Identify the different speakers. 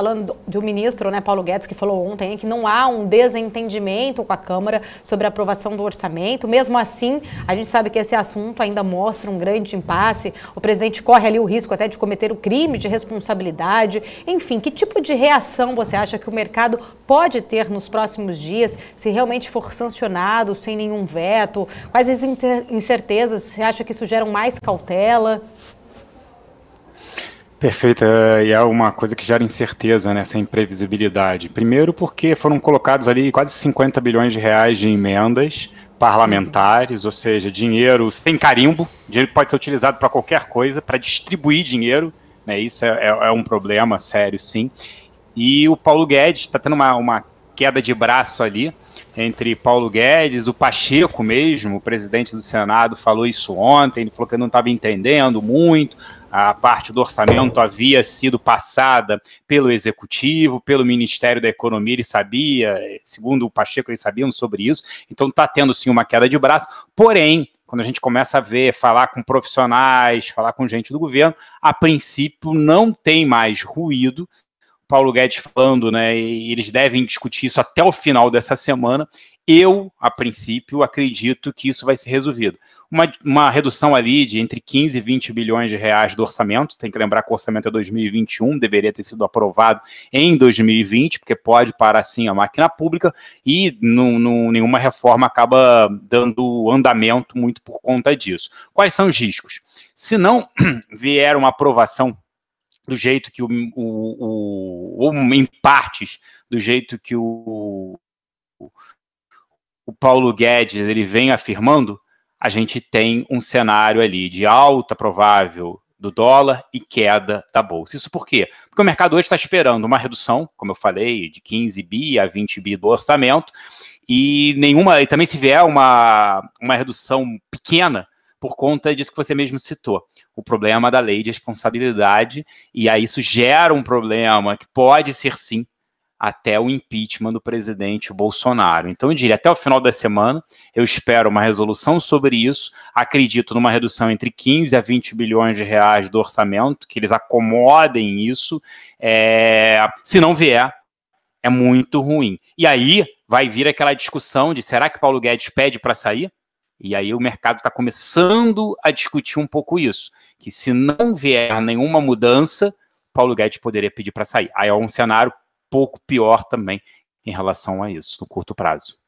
Speaker 1: falando do ministro, né, Paulo Guedes, que falou ontem que não há um desentendimento com a Câmara sobre a aprovação do orçamento. Mesmo assim, a gente sabe que esse assunto ainda mostra um grande impasse. O presidente corre ali o risco até de cometer o crime de responsabilidade. Enfim, que tipo de reação você acha que o mercado pode ter nos próximos dias se realmente for sancionado sem nenhum veto? Quais as incertezas? Você acha que isso gera mais cautela?
Speaker 2: Perfeito, é, e é uma coisa que gera incerteza, né, imprevisibilidade. Primeiro porque foram colocados ali quase 50 bilhões de reais de emendas parlamentares, ou seja, dinheiro sem carimbo, dinheiro que pode ser utilizado para qualquer coisa, para distribuir dinheiro, né, isso é, é, é, um problema sério, sim. E o Paulo Guedes está tendo uma, uma queda de braço ali, entre Paulo Guedes, o Pacheco mesmo, o presidente do Senado, falou isso ontem, ele falou que não estava entendendo muito, a parte do orçamento havia sido passada pelo Executivo, pelo Ministério da Economia, ele sabia, segundo o Pacheco, eles sabiam sobre isso, então está tendo sim uma queda de braço, porém, quando a gente começa a ver, falar com profissionais, falar com gente do governo, a princípio não tem mais ruído Paulo Guedes falando, né? E eles devem discutir isso até o final dessa semana. Eu, a princípio, acredito que isso vai ser resolvido. Uma, uma redução ali de entre 15 e 20 bilhões de reais do orçamento. Tem que lembrar que o orçamento é 2021, deveria ter sido aprovado em 2020, porque pode parar sim a máquina pública, e no, no, nenhuma reforma acaba dando andamento muito por conta disso. Quais são os riscos? Se não vier uma aprovação do jeito que o, o, o, ou em partes do jeito que o, o Paulo Guedes ele vem afirmando, a gente tem um cenário ali de alta provável do dólar e queda da bolsa. Isso por quê? Porque o mercado hoje está esperando uma redução, como eu falei, de 15 bi a 20 bi do orçamento, e nenhuma, e também se vier uma, uma redução pequena, por conta disso que você mesmo citou, o problema da lei de responsabilidade, e aí isso gera um problema que pode ser sim até o impeachment do presidente Bolsonaro. Então, eu diria, até o final da semana, eu espero uma resolução sobre isso. Acredito numa redução entre 15 a 20 bilhões de reais do orçamento, que eles acomodem isso. É... se não vier, é muito ruim. E aí vai vir aquela discussão de será que Paulo Guedes pede para sair? E aí o mercado está começando a discutir um pouco isso, que se não vier nenhuma mudança, Paulo Guedes poderia pedir para sair. Aí é um cenário pouco pior também em relação a isso, no curto prazo.